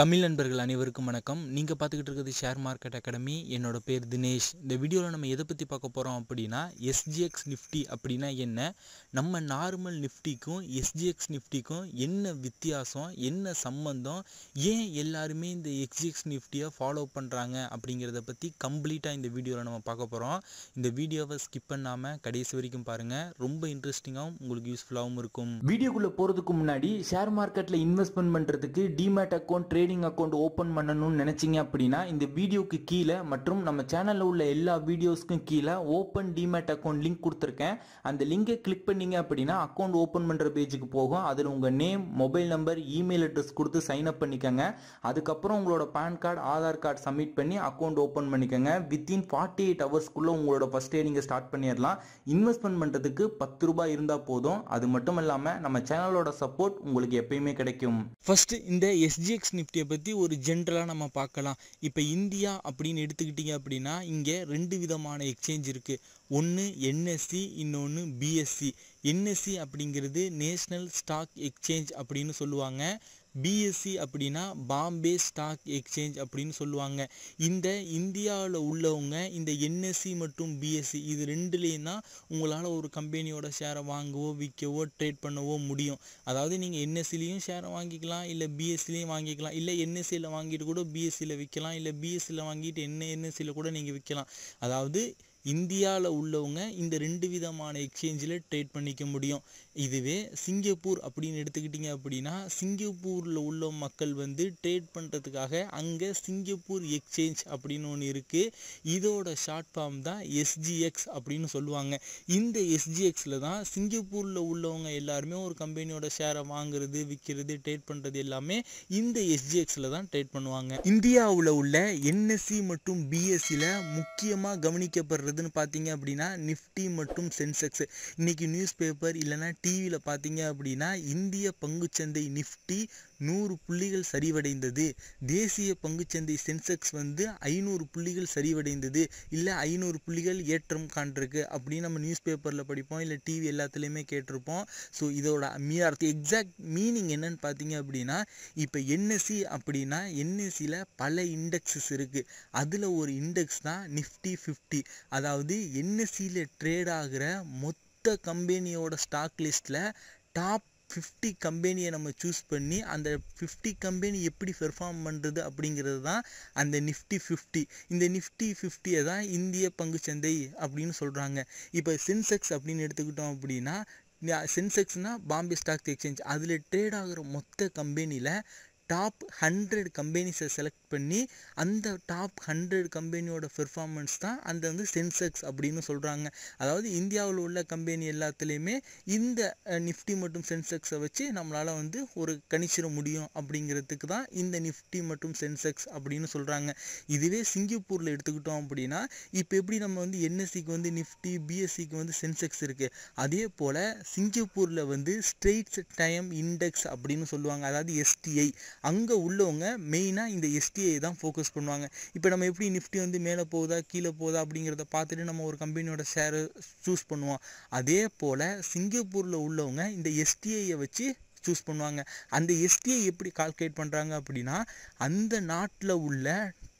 தமிழ் நண்பர்கள் அனைவருக்கும் வணக்கம் நீங்கள் பார்த்துக்கிட்டு இருக்கிறது ஷேர் மார்க்கெட் அகாடமி என்னோட பேர் தினேஷ் இந்த வீடியோவில் நம்ம எதை பற்றி பார்க்க போகிறோம் அப்படின்னா எஸ்ஜிஎக்ஸ் நிஃப்டி அப்படின்னா என்ன நம்ம நார்மல் நிஃப்டிக்கும் எஸ்ஜிஎக்ஸ் நிஃப்டிக்கும் என்ன வித்தியாசம் என்ன சம்பந்தம் ஏன் எல்லாருமே இந்த எஸ்ஜிஎக்ஸ் நிஃப்டியை ஃபாலோ பண்ணுறாங்க அப்படிங்கிறத பற்றி கம்ப்ளீட்டாக இந்த வீடியோவில் நம்ம பார்க்க போகிறோம் இந்த வீடியோவை ஸ்கிப் பண்ணாமல் கடைசி வரைக்கும் பாருங்கள் ரொம்ப இன்ட்ரெஸ்டிங்காகவும் உங்களுக்கு யூஸ்ஃபுல்லாகவும் இருக்கும் வீடியோக்குள்ளே போகிறதுக்கு முன்னாடி ஷேர் மார்க்கெட்டில் இன்வெஸ்ட்மெண்ட் பண்ணுறதுக்கு demat account trading account open பண்ணணும்னு நினச்சிங்க அப்படின்னா இந்த வீடியோக்கு கீழே மற்றும் நம்ம சேனலில் உள்ள எல்லா வீடியோஸ்க்கும் கீழே ஓப்பன் டிமேட் அக்கௌண்ட் லிங்க் கொடுத்துருக்கேன் அந்த லிங்கை கிளிக் பண்ணீங்க அப்படின்னா அக்கௌண்ட் ஓப்பன் பண்ணுற பேஜுக்கு போகும் அதில் உங்கள் name mobile number email address கொடுத்து சைன் அப் பண்ணிக்கோங்க அதுக்கப்புறம் உங்களோட PAN card Aadhaar card submit பண்ணி அக்கௌண்ட் ஓப்பன் பண்ணிக்கோங்க வித்தின் ஃபார்ட்டி எயிட் ஹவர்ஸ்க்குள்ளே உங்களோட ஃபஸ்ட் டே நீங்கள் ஸ்டார்ட் பண்ணிடலாம் இன்வெஸ்ட்மெண்ட் பண்ணுறதுக்கு பத்து ரூபாய் இருந்தால் போதும் அது மட்டும் இல்லாமல் நம்ம சேனலோட சப்போர்ட் உங்களுக்கு எப்பயுமே கிடைக்கும் ஃபர்ஸ்ட் இந்த எஸ்ஜிஎக்ஸ் நிஃப்டி சேஃப்டியை பற்றி ஒரு ஜென்ரலாக நம்ம பார்க்கலாம் இப்போ இந்தியா அப்படின்னு எடுத்துக்கிட்டிங்க அப்படின்னா இங்கே ரெண்டு விதமான எக்ஸ்சேஞ்ச் இருக்குது ஒன்று என்எஸ்சி இன்னொன்று பிஎஸ்சி என்எஸ்சி அப்படிங்கிறது நேஷ்னல் ஸ்டாக் எக்ஸ்சேஞ்ச் அப்படின்னு சொல்லுவாங்க பிஎஸ்சி அப்படின்னா பாம்பே ஸ்டாக் எக்ஸ்சேஞ்ச் அப்படின்னு சொல்லுவாங்க இந்த இந்தியாவில் உள்ளவங்க இந்த என்எஸ்சி மற்றும் பிஎஸ்சி இது ரெண்டுலேயும் தான் உங்களால் ஒரு கம்பெனியோட ஷேரை வாங்கவோ விற்கவோ ட்ரேட் பண்ணவோ முடியும் அதாவது நீங்கள் என்எஸ்சிலையும் ஷேரை வாங்கிக்கலாம் இல்லை பிஎஸ்சிலையும் வாங்கிக்கலாம் இல்லை என்எஸ்சியில் வாங்கிட்டு கூட பிஎஸ்சியில் விற்கலாம் இல்லை பிஎஸ்சியில் வாங்கிட்டு என்ன என்எஸ்சியில் கூட நீங்கள் விற்கலாம் அதாவது இந்தியாவில் உள்ளவங்க இந்த ரெண்டு விதமான எக்ஸ்சேஞ்சில் ட்ரேட் பண்ணிக்க முடியும் இதுவே சிங்கப்பூர் அப்படின்னு எடுத்துக்கிட்டிங்க அப்படின்னா சிங்கப்பூரில் உள்ள மக்கள் வந்து ட்ரேட் பண்ணுறதுக்காக அங்கே சிங்கப்பூர் எக்ஸ்சேஞ்ச் அப்படின்னு ஒன்று இருக்குது இதோட ஷார்ட் ஃபார்ம் தான் எஸ்ஜிஎக்ஸ் அப்படின்னு சொல்லுவாங்க இந்த எஸ்ஜிஎக்ஸில் தான் சிங்கப்பூரில் உள்ளவங்க எல்லாருமே ஒரு கம்பெனியோட ஷேரை வாங்குறது விற்கிறது ட்ரேட் பண்ணுறது எல்லாமே இந்த எஸ்ஜிஎக்ஸில் தான் ட்ரேட் பண்ணுவாங்க இந்தியாவில் உள்ள என்எஸ்சி e மற்றும் பிஎஸ்சியில் e முக்கியமாக கவனிக்கப்படுறது வருதுன்னு பார்த்தீங்க அப்படின்னா நிஃப்டி மற்றும் சென்செக்ஸ் இன்றைக்கி நியூஸ் பேப்பர் இல்லைனா டிவியில் பார்த்தீங்க அப்படின்னா இந்திய பங்குச்சந்தை நிஃப்டி நூறு புள்ளிகள் சரிவடைந்தது தேசிய பங்குச்சந்தை சென்செக்ஸ் வந்து ஐநூறு புள்ளிகள் சரிவடைந்தது இல்லை ஐநூறு புள்ளிகள் ஏற்றம் காண்றிருக்கு அப்படின்னு நம்ம நியூஸ் பேப்பரில் படிப்போம் இல்லை டிவி எல்லாத்துலேயுமே கேட்டிருப்போம் ஸோ இதோட மீ அர்த்த எக்ஸாக்ட் மீனிங் என்னன்னு பார்த்தீங்க அப்படின்னா இப்போ என்எஸ்சி e அப்படின்னா என்எஸ்சியில் e பல இண்டெக்ஸஸ் இருக்குது அதில் ஒரு இண்டெக்ஸ் தான் நிஃப்டி ஃபிஃப்டி அதாவது என்எஸ்சியில் ட்ரேட் ஆகிற மொத்த கம்பெனியோட ஸ்டாக் லிஸ்ட்டில் டாப் ஃபிஃப்டி கம்பெனியை நம்ம சூஸ் பண்ணி அந்த ஃபிஃப்டி கம்பெனி எப்படி பெர்ஃபார்ம் பண்ணுறது அப்படிங்கிறது தான் அந்த நிஃப்டி ஃபிஃப்டி இந்த நிஃப்டி ஃபிஃப்டியை தான் இந்திய பங்கு சந்தை அப்படின்னு சொல்கிறாங்க இப்போ சென்செக்ஸ் அப்படின்னு எடுத்துக்கிட்டோம் அப்படின்னா சென்செக்ஸ்னால் பாம்பே ஸ்டாக் எக்ஸ்சேஞ்ச் அதில் ட்ரேட் ஆகிற மொத்த கம்பெனியில் டாப் ஹண்ட்ரட் கம்பெனிஸை செலக்ட் பண்ணி அந்த டாப் ஹண்ட்ரட் கம்பெனியோட பெர்ஃபார்மன்ஸ் தான் அந்த வந்து சென்செக்ஸ் அப்படின்னு சொல்கிறாங்க அதாவது இந்தியாவில் உள்ள கம்பெனி எல்லாத்துலேயுமே இந்த நிஃப்டி மற்றும் சென்செக்ஸை வச்சு நம்மளால் வந்து ஒரு கணிச்சிட முடியும் அப்படிங்கிறதுக்கு தான் இந்த நிஃப்டி மற்றும் சென்செக்ஸ் அப்படின்னு சொல்கிறாங்க இதுவே சிங்கப்பூரில் எடுத்துக்கிட்டோம் அப்படின்னா இப்போ எப்படி நம்ம வந்து என்எஸ்சிக்கு வந்து நிஃப்டி பிஎஸ்சிக்கு வந்து சென்செக்ஸ் இருக்குது அதே போல் சிங்கப்பூரில் வந்து ஸ்ட்ரெயிட்ஸ் டைம் இண்டெக்ஸ் அப்படின்னு சொல்லுவாங்க அதாவது எஸ்டிஐ அங்கே உள்ளவங்க மெயினாக இந்த எஸ்டி நிஃப்டியை தான் ஃபோக்கஸ் பண்ணுவாங்க இப்போ நம்ம எப்படி நிஃப்டி வந்து மேலே போகுதா கீழே போகுதா அப்படிங்கிறத பார்த்துட்டு நம்ம ஒரு கம்பெனியோட ஷேரு சூஸ் பண்ணுவோம் அதே போல் சிங்கப்பூரில் உள்ளவங்க இந்த எஸ்டிஐயை வச்சு சூஸ் பண்ணுவாங்க அந்த எஸ்டிஐ எப்படி கால்குலேட் பண்ணுறாங்க அப்படின்னா அந்த நாட்டில் உள்ள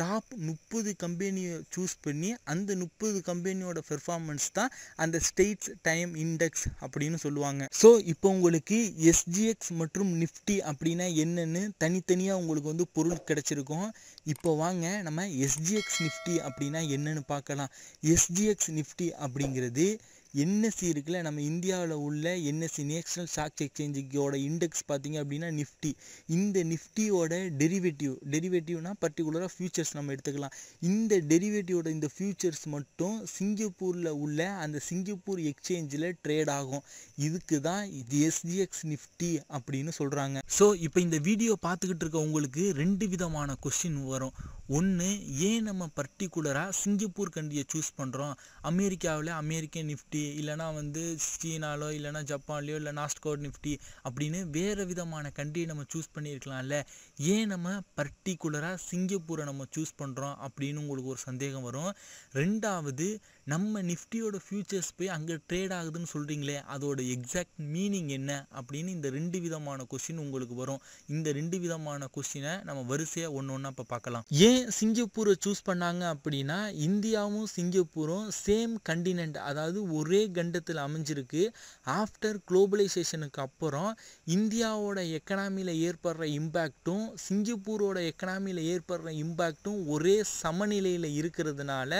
டாப் முப்பது கம்பெனியை சூஸ் பண்ணி அந்த முப்பது கம்பெனியோட பெர்ஃபார்மன்ஸ் தான் அந்த ஸ்டேட்ஸ் டைம் இண்டெக்ஸ் அப்படின்னு சொல்லுவாங்க ஸோ இப்போ உங்களுக்கு எஸ்ஜிஎக்ஸ் மற்றும் நிஃப்டி அப்படின்னா என்னென்னு தனித்தனியாக உங்களுக்கு வந்து பொருள் கிடச்சிருக்கும் இப்போ வாங்க நம்ம எஸ்ஜிஎக்ஸ் நிஃப்டி அப்படின்னா என்னென்னு பார்க்கலாம் எஸ்ஜிஎக்ஸ் நிஃப்டி அப்படிங்கிறது என்எஸ்சி இருக்குல்ல நம்ம இந்தியாவில் உள்ள என்எஸ்சி நேஷ்னல் ஸ்டாக் எக்ஸ்சேஞ்சுக்கோட இண்டெக்ஸ் பார்த்திங்க அப்படின்னா நிஃப்டி இந்த நிஃப்டியோட டெரிவேட்டிவ் டெரிவேட்டிவ்னா பர்டிகுலராக ஃபியூச்சர்ஸ் நம்ம எடுத்துக்கலாம் இந்த டெரிவேட்டிவோட இந்த ஃபியூச்சர்ஸ் மட்டும் சிங்கப்பூரில் உள்ள அந்த சிங்கப்பூர் எக்ஸ்சேஞ்சில் ட்ரேட் ஆகும் இதுக்கு தான் இது எஸ்ஜிஎக்ஸ் நிஃப்டி அப்படின்னு சொல்கிறாங்க ஸோ இப்போ இந்த வீடியோ பார்த்துக்கிட்டு இருக்க உங்களுக்கு ரெண்டு விதமான கொஸ்டின் வரும் ஒன்று ஏன் நம்ம பர்டிகுலராக சிங்கப்பூர் கண்ட்ரியை சூஸ் பண்ணுறோம் அமெரிக்காவில் அமெரிக்கன் நிஃப்டி இல்லைனா வந்து சீனாலோ இல்லைனா ஜப்பான்லேயோ இல்லை நாஸ்கோட் நிஃப்டி அப்படின்னு வேறு விதமான கண்ட்ரி நம்ம சூஸ் பண்ணியிருக்கலாம்ல ஏன் நம்ம பர்டிகுலராக சிங்கப்பூரை நம்ம சூஸ் பண்ணுறோம் அப்படின்னு உங்களுக்கு ஒரு சந்தேகம் வரும் ரெண்டாவது நம்ம நிஃப்டியோட ஃப்யூச்சர்ஸ் போய் அங்கே ட்ரேட் ஆகுதுன்னு சொல்கிறீங்களே அதோட எக்ஸாக்ட் மீனிங் என்ன அப்படின்னு இந்த ரெண்டு விதமான கொஷின் உங்களுக்கு வரும் இந்த ரெண்டு விதமான கொஷினை நம்ம வரிசையாக ஒன்று ஒன்றா இப்போ பார்க்கலாம் ஏன் சிங்கப்பூரை சூஸ் பண்ணாங்க அப்படின்னா இந்தியாவும் சிங்கப்பூரும் சேம் கண்டினென்ட் அதாவது ஒரு ஒரே கண்டத்தில் அமைஞ்சிருக்கு ஆஃப்டர் குளோபலைசேஷனுக்கு அப்புறம் இந்தியாவோட எக்கனாமியில் ஏற்படுற இம்பேக்ட்டும் சிங்கப்பூரோட எக்கனாமியில் ஏற்படுற இம்பேக்ட்டும் ஒரே சமநிலையில் இருக்கிறதுனால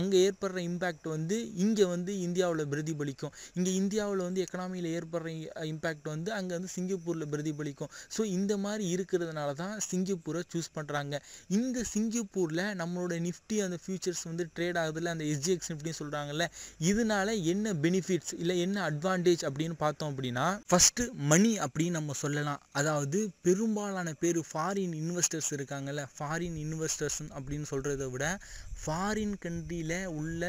அங்கே ஏற்படுற இம்பேக்ட் வந்து இங்கே வந்து இந்தியாவில் பிரதிபலிக்கும் இங்கே இந்தியாவில் வந்து எக்கனாமியில் ஏற்படுற இம்பேக்ட் வந்து அங்கே வந்து சிங்கப்பூரில் பிரதிபலிக்கும் ஸோ இந்த மாதிரி இருக்கிறதுனால தான் சிங்கப்பூரை சூஸ் பண்ணுறாங்க இந்த சிங்கப்பூரில் நம்மளோட நிஃப்டி அந்த ஃபியூச்சர்ஸ் வந்து ட்ரேட் ஆகுதுல்ல அந்த எஸ்ஜிஎக்ஸ் நிஃப்டின்னு சொல்கிறாங்கல்ல இதனால என்ன பெனிஃபிட்ஸ் இல்லை என்ன அட்வான்டேஜ் அப்படின்னு பார்த்தோம் அப்படின்னா ஃபஸ்ட்டு மணி அப்படின்னு நம்ம சொல்லலாம் அதாவது பெரும்பாலான பேர் ஃபாரின் இன்வெஸ்டர்ஸ் இருக்காங்கல்ல ஃபாரின் இன்வெஸ்டர்ஸ் அப்படின்னு சொல்கிறத விட ஃபாரின் கண்ட்ரியில் உள்ள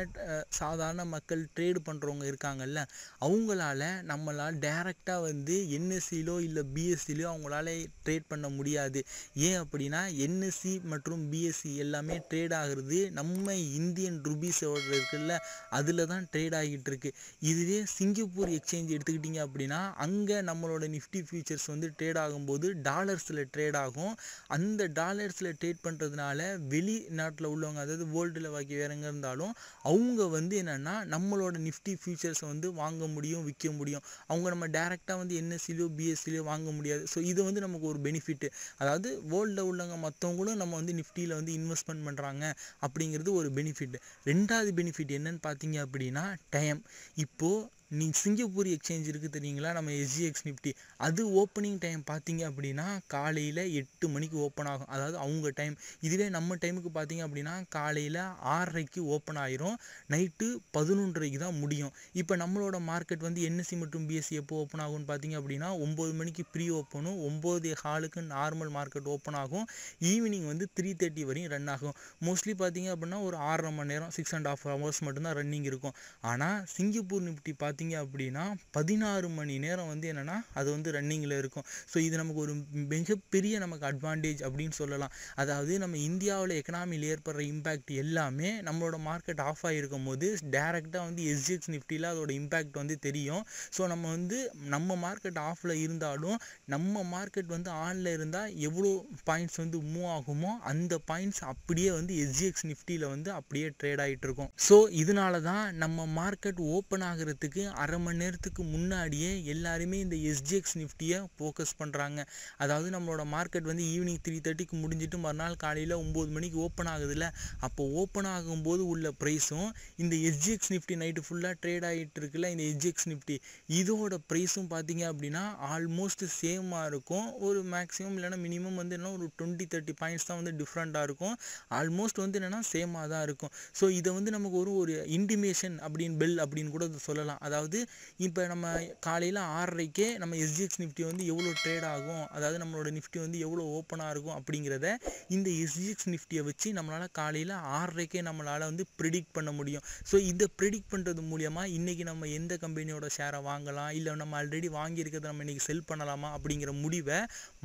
சாதாரண மக்கள் ட்ரேடு பண்ணுறவங்க இருக்காங்கல்ல அவங்களால நம்மளால் டேரெக்டாக வந்து என்எஸ்சியிலோ இல்லை பிஎஸ்சிலோ அவங்களால ட்ரேட் பண்ண முடியாது ஏன் அப்படின்னா என்எஸ்சி மற்றும் பிஎஸ்சி எல்லாமே ட்ரேட் ஆகிறது நம்ம இந்தியன் ருபீஸ் இருக்குல்ல அதில் தான் ட்ரேட் ஆகிட்டு இருக்கு இதுவே சிங்கப்பூர் எக்ஸ்சேஞ்ச் எடுத்துக்கிட்டிங்க அப்படின்னா அங்கே நம்மளோட நிஃப்டி ஃபியூச்சர்ஸ் வந்து ட்ரேட் ஆகும்போது டாலர்ஸில் ட்ரேட் ஆகும் அந்த டாலர்ஸில் ட்ரேட் பண்ணுறதுனால வெளிநாட்டில் உள்ளவங்க அதாவது கோல்டில் வாக்கி வேறங்க எங்கே இருந்தாலும் அவங்க வந்து என்னென்னா நம்மளோட நிஃப்டி ஃபியூச்சர்ஸை வந்து வாங்க முடியும் விற்க முடியும் அவங்க நம்ம டேரெக்டாக வந்து என்எஸ்சிலையோ பிஎஸ்சிலையோ வாங்க முடியாது ஸோ இது வந்து நமக்கு ஒரு பெனிஃபிட்டு அதாவது வேர்ல்டில் உள்ளவங்க மற்றவங்களும் நம்ம வந்து நிஃப்டியில் வந்து இன்வெஸ்ட்மெண்ட் பண்ணுறாங்க அப்படிங்கிறது ஒரு பெனிஃபிட் ரெண்டாவது பெனிஃபிட் என்னன்னு பார்த்தீங்க அப்படின்னா டைம் இப்போது நீ சிங்கப்பூர் எக்ஸ்சேஞ்ச் இருக்குது தெரியுங்களா நம்ம எஸ்ஜிஎக்ஸ் நிஃப்டி அது ஓப்பனிங் டைம் பார்த்தீங்க அப்படின்னா காலையில் எட்டு மணிக்கு ஓப்பன் ஆகும் அதாவது அவங்க டைம் இதுவே நம்ம டைமுக்கு பார்த்தீங்க அப்படின்னா காலையில் ஆறரைக்கு ஓப்பன் ஆயிரும் நைட்டு பதினொன்றரைக்கு தான் முடியும் இப்போ நம்மளோட மார்க்கெட் வந்து என்எஸ்சி e மற்றும் பிஎஸ்சி e எப்போ ஓப்பன் ஆகும்னு பார்த்தீங்க அப்படின்னா ஒம்பது மணிக்கு ப்ரீ ஓப்பனும் ஒம்பது ஹாலுக்கு நார்மல் மார்க்கெட் ஓப்பன் ஆகும் ஈவினிங் வந்து த்ரீ தேர்ட்டி வரையும் ரன் ஆகும் மோஸ்ட்லி பார்த்தீங்க அப்படின்னா ஒரு ஆறரை மணி நேரம் சிக்ஸ் அண்ட் ஹாஃப் ஹவர்ஸ் மட்டும்தான் ரன்னிங் இருக்கும் ஆனால் சிங்கப்பூர் நிஃப்டி பார்த்து பார்த்திங்க அப்படின்னா பதினாறு மணி நேரம் வந்து என்னென்னா அது வந்து ரன்னிங்கில் இருக்கும் ஸோ இது நமக்கு ஒரு மிகப்பெரிய நமக்கு அட்வான்டேஜ் அப்படின்னு சொல்லலாம் அதாவது நம்ம இந்தியாவில் எக்கனாமியில் ஏற்படுற இம்பேக்ட் எல்லாமே நம்மளோட மார்க்கெட் ஆஃப் ஆகிருக்கும் போது டேரெக்டாக வந்து எஸ்ஜிஎக்ஸ் நிஃப்டியில் அதோட இம்பேக்ட் வந்து தெரியும் ஸோ நம்ம வந்து நம்ம மார்க்கெட் ஆஃபில் இருந்தாலும் நம்ம மார்க்கெட் வந்து ஆனில் இருந்தால் எவ்வளோ பாயிண்ட்ஸ் வந்து மூவ் ஆகுமோ அந்த பாயிண்ட்ஸ் அப்படியே வந்து எஸ்ஜிஎக்ஸ் நிஃப்டியில் வந்து அப்படியே ட்ரேட் ஆகிட்டு இருக்கும் ஸோ இதனால தான் நம்ம மார்க்கெட் ஓப்பன் ஆகிறதுக்கு அரை மணி நேரத்துக்கு முன்னாடியே எல்லாருமே இந்த எஸ்ஜிஎக்ஸ் நிஃப்டியை ஃபோக்கஸ் பண்ணுறாங்க அதாவது நம்மளோட மார்க்கெட் வந்து ஈவினிங் த்ரீ தேர்ட்டிக்கு முடிஞ்சிட்டு மறுநாள் காலையில் ஒம்பது மணிக்கு ஓப்பன் ஆகுதுல்ல அப்போ ஓப்பன் ஆகும்போது உள்ள ப்ரைஸும் இந்த எஸ்ஜிஎக்ஸ் நிஃப்டி நைட்டு ஃபுல்லாக ட்ரேட் ஆகிட்டு இருக்குல்ல இந்த எஸ்ஜிஎக்ஸ் நிஃப்டி இதோட ப்ரைஸும் பார்த்தீங்க அப்படின்னா ஆல்மோஸ்ட் சேமாக இருக்கும் ஒரு மேக்ஸிமம் இல்லைனா மினிமம் வந்து என்ன ஒரு டுவெண்ட்டி தேர்ட்டி பாயிண்ட்ஸ் தான் வந்து டிஃப்ரெண்ட்டாக இருக்கும் ஆல்மோஸ்ட் வந்து என்னென்னா சேமாக தான் இருக்கும் ஸோ இதை வந்து நமக்கு ஒரு ஒரு இன்டிமேஷன் அப்படின்னு பெல் அப்படின்னு கூட சொல்லலாம் அதாவது அதாவது இப்போ நம்ம காலையில் ஆறரைக்கே நம்ம எஸ்ஜிஎக்ஸ் நிஃப்டி வந்து எவ்வளோ ட்ரேட் ஆகும் அதாவது நம்மளோட நிஃப்டி வந்து எவ்வளோ ஓப்பனாக இருக்கும் அப்படிங்கிறத இந்த எஸ்ஜிஎக்ஸ் நிஃப்டியை வச்சு நம்மளால் காலையில் ஆறரைக்கே நம்மளால் வந்து ப்ரிடிக்ட் பண்ண முடியும் ஸோ இதை ப்ரிடிக்ட் பண்ணுறது மூலியமாக இன்றைக்கி நம்ம எந்த கம்பெனியோட ஷேரை வாங்கலாம் இல்லை நம்ம ஆல்ரெடி வாங்கியிருக்கிறத நம்ம இன்றைக்கி செல் பண்ணலாமா அப்படிங்கிற முடிவை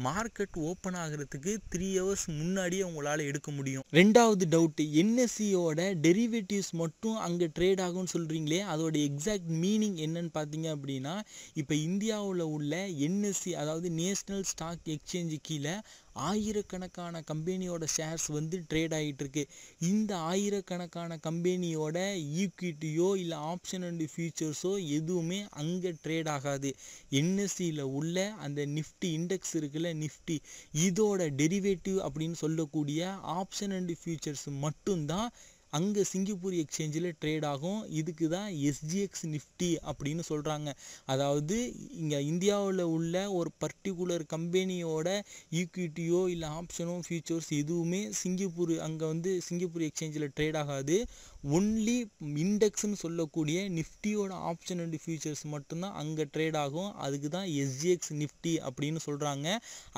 மார்க்கெட் ஓப்பன் ஆகிறதுக்கு த்ரீ ஹவர்ஸ் முன்னாடியே உங்களால் எடுக்க முடியும் ரெண்டாவது டவுட்டு என்எஸ்சியோட டெரிவேட்டிவ்ஸ் மட்டும் அங்கே ட்ரேட் ஆகும்னு சொல்கிறீங்களே அதோட எக்ஸாக்ட் மீனிங் மீனிங் என்னன்னு பார்த்தீங்க அப்படின்னா இப்போ இந்தியாவில் உள்ள என்எஸ்சி அதாவது நேஷ்னல் ஸ்டாக் எக்ஸ்சேஞ்சு கீழே ஆயிரக்கணக்கான கம்பெனியோட ஷேர்ஸ் வந்து ட்ரேட் ஆகிட்டுருக்கு இந்த ஆயிரக்கணக்கான கம்பெனியோட ஈக்விட்டியோ இல்லை ஆப்ஷன் அண்டு ஃபியூச்சர்ஸோ எதுவுமே அங்கே ட்ரேட் ஆகாது என்எஸ்சியில் உள்ள அந்த நிஃப்டி இண்டெக்ஸ் இருக்குல்ல நிஃப்டி இதோட டெரிவேட்டிவ் அப்படின்னு சொல்லக்கூடிய ஆப்ஷன் அண்டு ஃபியூச்சர்ஸ் மட்டும்தான் அங்கே சிங்கப்பூர் எக்ஸ்சேஞ்சில் ட்ரேட் ஆகும் இதுக்கு தான் எஸ்ஜிஎக்ஸ் நிஃப்டி அப்படின்னு சொல்கிறாங்க அதாவது இங்கே இந்தியாவில் உள்ள ஒரு பர்டிகுலர் கம்பெனியோட ஈக்விட்டியோ இல்லை ஆப்ஷனோ ஃபியூச்சர்ஸ் எதுவுமே சிங்கப்பூர் அங்கே வந்து சிங்கப்பூர் எக்ஸ்சேஞ்சில் ட்ரேட் ஆகாது ஒன்லி இண்டெக்ஸ்னு சொல்லக்கூடிய நிஃப்டியோட ஆப்ஷன் அண்ட் ஃபியூச்சர்ஸ் மட்டும்தான் அங்கே ட்ரேட் ஆகும் அதுக்கு தான் எஸ்ஜிஎக்ஸ் நிஃப்டி அப்படின்னு சொல்கிறாங்க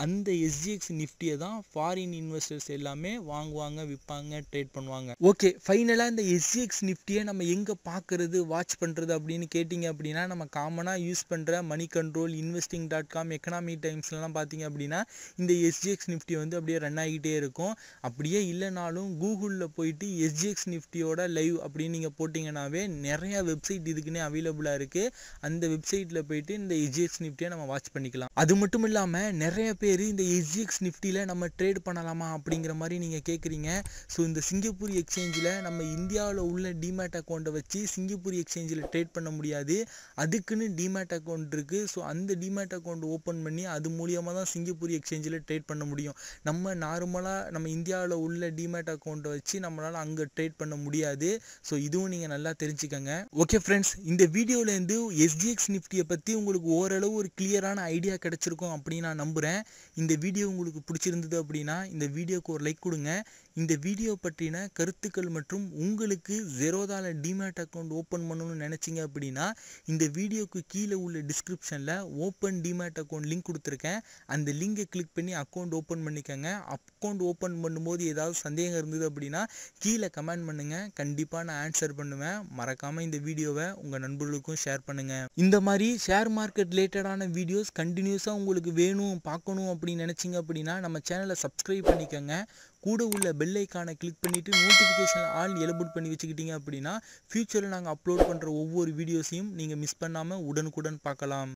அந்த எஸ்ஜிஎக்ஸ் நிஃப்டியை தான் ஃபாரின் இன்வெஸ்டர்ஸ் எல்லாமே வாங்குவாங்க விற்பாங்க ட்ரேட் பண்ணுவாங்க ஓகே ஃபைனலாக இந்த எஸ்சிஎக்ஸ் நிஃப்டியை நம்ம எங்கே பார்க்குறது வாட்ச் பண்ணுறது அப்படின்னு கேட்டிங்க அப்படின்னா நம்ம காமனாக யூஸ் பண்ணுற Moneycontrol investing dot com Economic டைம்ஸ்லாம் பார்த்தீங்க அப்படின்னா இந்த எஸ்ஜிஎக்ஸ் நிஃப்டி வந்து அப்படியே ரன் ஆகிட்டே இருக்கும் அப்படியே இல்லைனாலும் கூகுளில் போயிட்டு எஸ்ஜிஎக்ஸ் நிஃப்டியோட லைவ் அப்படின்னு நீங்கள் போட்டிங்கனாவே நிறையா வெப்சைட் இதுக்குன்னே அவைலபிளாக இருக்குது அந்த வெப்சைட்டில் போயிட்டு இந்த எஸ்ஜிஎக்ஸ் நிஃப்டியை நம்ம வாட்ச் பண்ணிக்கலாம் அது மட்டும் இல்லாமல் நிறைய பேர் இந்த எஸ்ஜிஎக்ஸ் நிஃப்டியில் நம்ம ட்ரேட் பண்ணலாமா அப்படிங்கிற மாதிரி நீங்கள் கேட்குறீங்க ஸோ இந்த சிங்கப்பூர் எக்ஸ்சேஞ்சில் நம்ம இந்தியாவில் உள்ள டிமேட் அக்கௌண்ட்டை வச்சு சிங்கப்பூர் எக்ஸ்சேஞ்சில் ட்ரேட் பண்ண முடியாது அதுக்குன்னு டிமேட் அக்கௌண்ட் இருக்குது ஸோ அந்த டிமேட் அக்கௌண்ட் ஓப்பன் பண்ணி அது மூலியமாக தான் சிங்கப்பூர் எக்ஸ்சேஞ்சில் ட்ரேட் பண்ண முடியும் நம்ம நார்மலாக நம்ம இந்தியாவில் உள்ள டிமேட் அக்கௌண்ட்டை வச்சு நம்மளால் அங்கே ட்ரேட் பண்ண முடியாது ஸோ இதுவும் நீங்கள் நல்லா தெரிஞ்சுக்கோங்க ஓகே ஃப்ரெண்ட்ஸ் இந்த வீடியோவிலேருந்து எஸ்டிஎக்ஸ் நிஃப்டியை பற்றி உங்களுக்கு ஓரளவு ஒரு கிளியரான ஐடியா கிடச்சிருக்கும் அப்படின்னு நான் நம்புகிறேன் இந்த வீடியோ உங்களுக்கு பிடிச்சிருந்தது அப்படின்னா இந்த வீடியோக்கு ஒரு லைக் கொடுங்க இந்த வீடியோ பற்றின கருத்துக்கள் மற்றும் உங்களுக்கு ஜெரோதால டிமேட் அக்கௌண்ட் ஓப்பன் பண்ணணும்னு நினச்சிங்க அப்படின்னா இந்த வீடியோக்கு கீழே உள்ள டிஸ்கிரிப்ஷனில் ஓப்பன் டிமேட் அக்கௌண்ட் லிங்க் கொடுத்துருக்கேன் அந்த லிங்கை கிளிக் பண்ணி அக்கௌண்ட் ஓப்பன் பண்ணிக்கோங்க அக்கௌண்ட் ஓப்பன் பண்ணும்போது ஏதாவது சந்தேகம் இருந்தது அப்படின்னா கீழே கமெண்ட் பண்ணுங்கள் கண்டிப்பாக நான் ஆன்சர் பண்ணுவேன் மறக்காமல் இந்த வீடியோவை உங்கள் நண்பர்களுக்கும் ஷேர் பண்ணுங்கள் இந்த மாதிரி ஷேர் மார்க்கெட் ரிலேட்டடான வீடியோஸ் கண்டினியூஸாக உங்களுக்கு வேணும் பார்க்கணும் அப்படின்னு நினச்சிங்க அப்படின்னா நம்ம சேனலை சப்ஸ்கிரைப் பண்ணிக்கோங்க கூட உள்ள பெல்லைக்கானை கிளிக் பண்ணிவிட்டு நோட்டிஃபிகேஷன் ஆல் எலபுட் பண்ணி வச்சுக்கிட்டீங்க அப்படின்னா ஃப்யூச்சரில் நாங்கள் அப்லோட் பண்ணுற ஒவ்வொரு வீடியோஸையும் நீங்கள் மிஸ் பண்ணாமல் உடனுக்குடன் பார்க்கலாம்